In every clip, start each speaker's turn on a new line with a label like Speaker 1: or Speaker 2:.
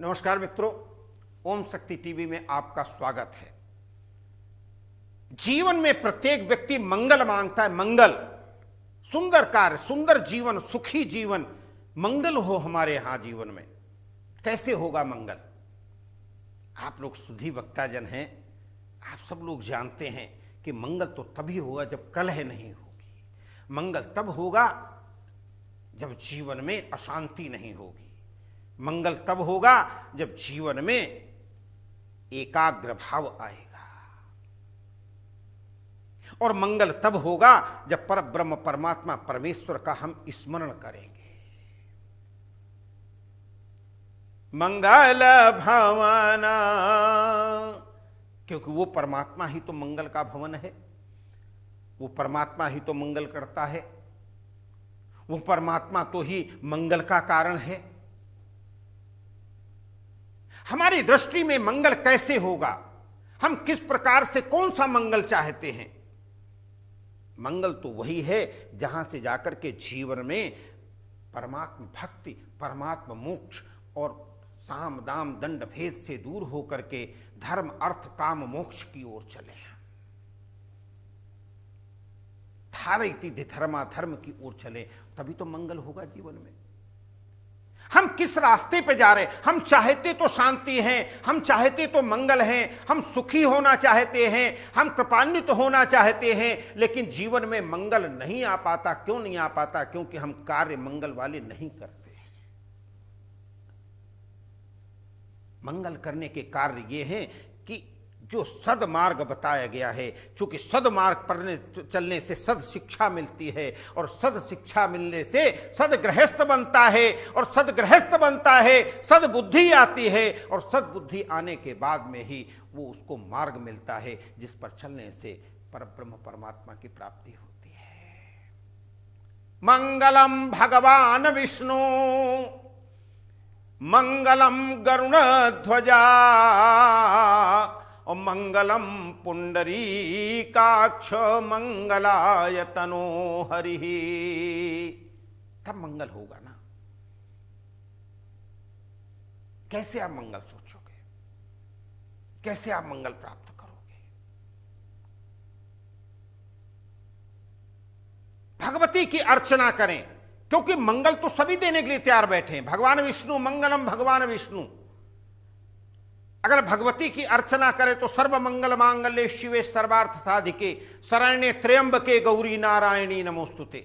Speaker 1: नमस्कार मित्रों ओम शक्ति टीवी में आपका स्वागत है जीवन में प्रत्येक व्यक्ति मंगल मांगता है मंगल सुंदर कार्य सुंदर जीवन सुखी जीवन मंगल हो हमारे यहां जीवन में कैसे होगा मंगल आप लोग सुधी वक्ता जन हैं आप सब लोग जानते हैं कि मंगल तो तभी होगा जब कलह नहीं होगी मंगल तब होगा जब जीवन में अशांति नहीं होगी मंगल तब होगा जब जीवन में एकाग्र भाव आएगा और मंगल तब होगा जब पर ब्रह्म परमात्मा परमेश्वर का हम स्मरण करेंगे मंगल भवन क्योंकि वो परमात्मा ही तो मंगल का भवन है वो परमात्मा ही तो मंगल करता है वो परमात्मा तो ही मंगल का कारण है हमारी दृष्टि में मंगल कैसे होगा हम किस प्रकार से कौन सा मंगल चाहते हैं मंगल तो वही है जहां से जाकर के जीवन में परमात्म भक्ति परमात्म मोक्ष और साम दाम दंड भेद से दूर होकर के धर्म अर्थ काम मोक्ष की ओर चले धारिति धर्मा धर्म की ओर चले तभी तो मंगल होगा जीवन में हम किस रास्ते पे जा रहे हैं हम चाहते तो शांति हैं हम चाहते तो मंगल हैं हम सुखी होना चाहते हैं हम कृपान्वित होना चाहते हैं लेकिन जीवन में मंगल नहीं आ पाता क्यों नहीं आ पाता क्योंकि हम कार्य मंगल वाले नहीं करते मंगल करने के कार्य ये हैं कि जो सदमार्ग बताया गया है क्योंकि सदमार्ग पर चलने से सद शिक्षा मिलती है और सद शिक्षा मिलने से सदगृहस्थ बनता है और सदगृहस्थ बनता है सदबुद्धि आती है और सदबुद्धि आने के बाद में ही वो उसको मार्ग मिलता है जिस पर चलने से पर ब्रह्म परमात्मा की प्राप्ति होती है मंगलम भगवान विष्णु मंगलम गरुण ध्वजा मंगलम पुंडरी काक्ष मंगलाय तनो हरि तब मंगल होगा ना कैसे आप मंगल सोचोगे कैसे आप मंगल प्राप्त करोगे भगवती की अर्चना करें क्योंकि मंगल तो सभी देने के लिए तैयार बैठे हैं भगवान विष्णु मंगलम भगवान विष्णु अगर भगवती की अर्चना करें तो सर्व मंगल मांगल्य शिवे सर्वार्थ साधिके शरण्य त्र्यंबके गौरी नारायणी नमोस्तुते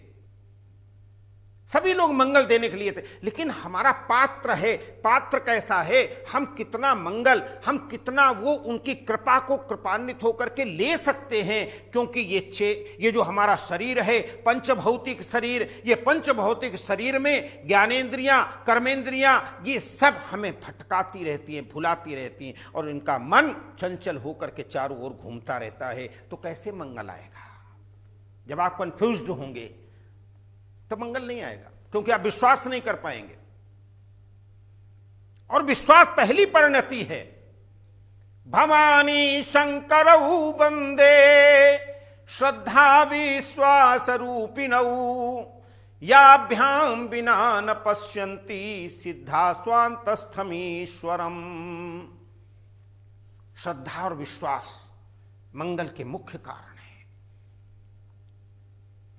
Speaker 1: सभी लोग मंगल देने के लिए थे लेकिन हमारा पात्र है पात्र कैसा है हम कितना मंगल हम कितना वो उनकी कृपा को कृपान्वित होकर के ले सकते हैं क्योंकि ये छे ये जो हमारा शरीर है पंचभौतिक शरीर ये पंचभौतिक शरीर में ज्ञानेन्द्रियाँ कर्मेंद्रियाँ ये सब हमें भटकाती रहती हैं भुलाती रहती हैं और इनका मन चंचल होकर के चारों ओर घूमता रहता है तो कैसे मंगल आएगा जब आप कन्फ्यूज होंगे तो मंगल नहीं आएगा क्योंकि आप विश्वास नहीं कर पाएंगे और विश्वास पहली परिणति है भवानी शंकर बंदे श्रद्धा विश्वास रूपिणऊ याभ्याम बिना न पश्यंती सिद्धा स्वांतस्थमीश्वरम श्रद्धा और विश्वास मंगल के मुख्य कारण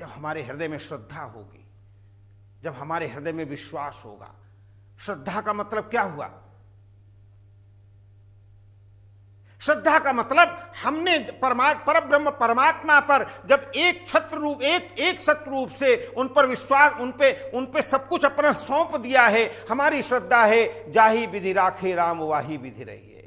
Speaker 1: जब हमारे हृदय में श्रद्धा होगी जब हमारे हृदय में विश्वास होगा श्रद्धा का मतलब क्या हुआ श्रद्धा का मतलब हमने परमा पर ब्रह्म परमात्मा पर जब एक छत्र रूप एक एक सत्र रूप से उन पर विश्वास उन पे उन पे सब कुछ अपना सौंप दिया है हमारी श्रद्धा है जाही विधि राखे राम वाही विधि रही है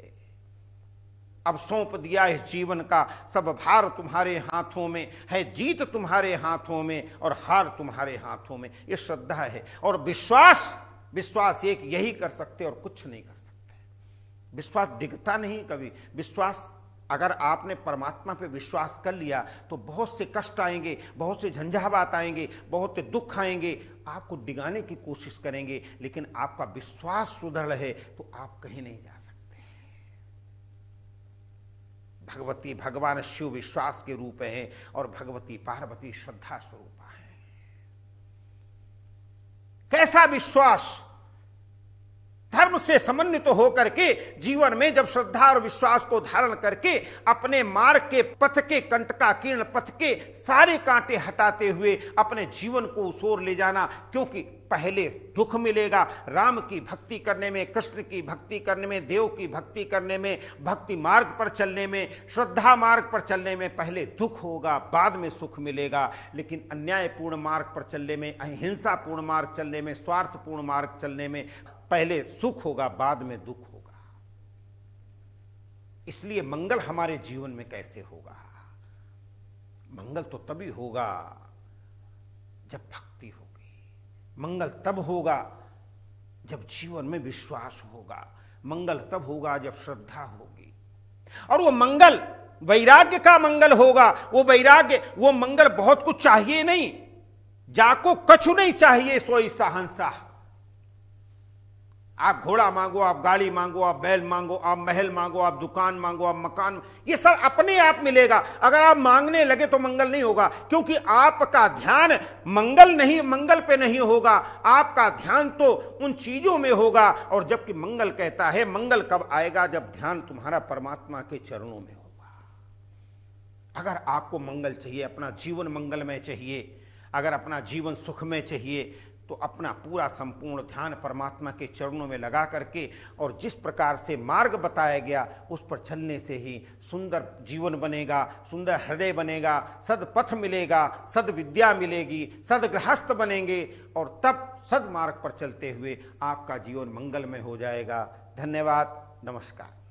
Speaker 1: अब सौंप दिया इस जीवन का सब भार तुम्हारे हाथों में है जीत तुम्हारे हाथों में और हार तुम्हारे हाथों में ये श्रद्धा है और विश्वास विश्वास एक यही कर सकते और कुछ नहीं कर सकते विश्वास डिगता नहीं कभी विश्वास अगर आपने परमात्मा पे विश्वास कर लिया तो बहुत से कष्ट आएंगे बहुत से झंझावात आएंगे बहुत से दुख आएंगे आपको डिगाने की कोशिश करेंगे लेकिन आपका विश्वास सुदृढ़ है तो आप कहीं नहीं जा भगवती भगवान शिव विश्वास के रूप हैं और भगवती पार्वती श्रद्धा स्वरूपा है कैसा विश्वास धर्म से समन्वित तो होकर के जीवन में जब श्रद्धा और विश्वास को धारण करके अपने मार्ग के पथ के कंटका कीर्ण पथ के सारे कांटे हटाते हुए अपने जीवन को उसोर ले जाना क्योंकि पहले दुख मिलेगा राम की भक्ति करने में कृष्ण की भक्ति करने में देव की भक्ति करने में भक्ति मार्ग पर चलने में श्रद्धा मार्ग पर चलने में पहले दुख होगा बाद में सुख मिलेगा लेकिन अन्यायपूर्ण मार्ग पर चलने में अहिंसा पूर्ण मार्ग चलने में स्वार्थपूर्ण मार्ग चलने में पहले सुख होगा बाद में दुख होगा इसलिए मंगल हमारे जीवन में कैसे होगा मंगल तो तभी होगा जब भक्ति होगी मंगल तब होगा जब जीवन में विश्वास होगा मंगल तब होगा जब श्रद्धा होगी और वो मंगल वैराग्य का मंगल होगा वो वैराग्य वो मंगल बहुत कुछ चाहिए नहीं जाको कछु नहीं चाहिए सोई सहनसाह आप घोड़ा मांगो आप गाड़ी मांगो आप बैल मांगो आप महल मांगो आप दुकान मांगो आप मकान ये सब अपने आप मिलेगा अगर आप मांगने लगे तो मंगल नहीं होगा क्योंकि आपका ध्यान मंगल नहीं मंगल पे नहीं होगा आपका ध्यान तो उन चीजों में होगा और जबकि मंगल कहता है मंगल कब आएगा जब ध्यान तुम्हारा परमात्मा के चरणों में होगा अगर आपको मंगल चाहिए अपना जीवन मंगल में चाहिए अगर अपना जीवन सुख में चाहिए तो अपना पूरा संपूर्ण ध्यान परमात्मा के चरणों में लगा करके और जिस प्रकार से मार्ग बताया गया उस पर चलने से ही सुंदर जीवन बनेगा सुंदर हृदय बनेगा सदपथ मिलेगा सदविद्या मिलेगी सदगृहस्थ बनेंगे और तब सदमार्ग पर चलते हुए आपका जीवन मंगलमय हो जाएगा धन्यवाद नमस्कार